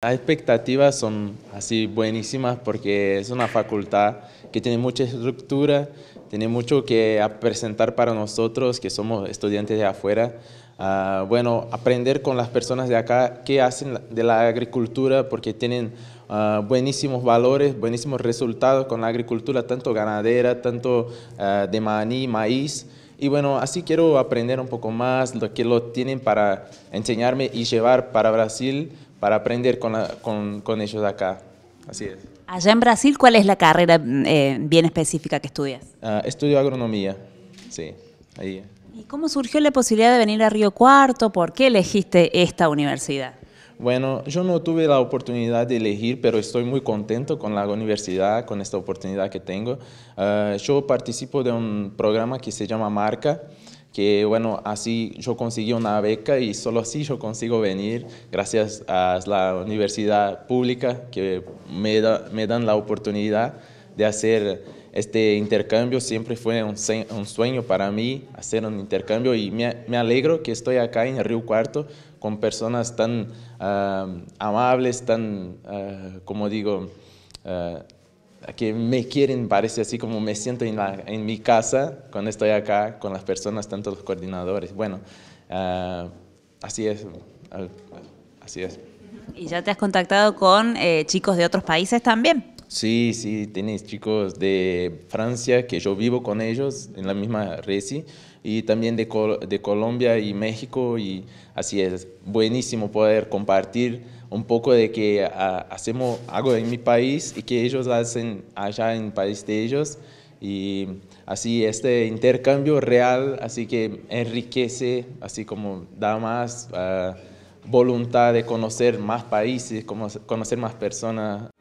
Las expectativas son así buenísimas porque es una facultad que tiene mucha estructura, tiene mucho que presentar para nosotros que somos estudiantes de afuera. Ah, bueno, aprender con las personas de acá qué hacen de la agricultura porque tienen ah, buenísimos valores, buenísimos resultados con la agricultura, tanto ganadera, tanto ah, de maní, maíz. Y bueno, así quiero aprender un poco más lo que lo tienen para enseñarme y llevar para Brasil para aprender con, con, ellos acá. Así es. Allá en Brasil, ¿cuál es la carrera eh, bien específica que estudias? Ah, estudio agronomía, sí, ¿Y cómo surgió la posibilidad de venir a Río Cuarto? ¿Por qué elegiste esta universidad? Bueno, yo no tuve la oportunidad de elegir, pero estoy muy contento con la universidad, con esta oportunidad que tengo. Ah, yo participo de un programa que se llama Marca, que bueno, así yo conseguí una beca y solo así yo consigo venir gracias a la universidad pública que me, me dan la oportunidad de hacer este intercambio. Siempre fue un, sueño para mí hacer un intercambio y me, alegro que estoy acá en Río Cuarto con personas tan amables, tan, ah, como digo, ah, que me quieren, parece así como me siento en, mi casa cuando estoy acá con las personas, tanto los coordinadores. Bueno, ah, así es. Así es. ¿Y ya te has contactado con eh, chicos de otros países también? Sí, sí, tenéis chicos de Francia que yo vivo con ellos en la misma resi y también de, de Colombia y México y así es buenísimo poder compartir un poco de que ah, hacemos algo en mi país y que ellos hacen allá en el país de ellos y así este intercambio real así que enriquece así como da más ah, voluntad de conocer más países, conocer más personas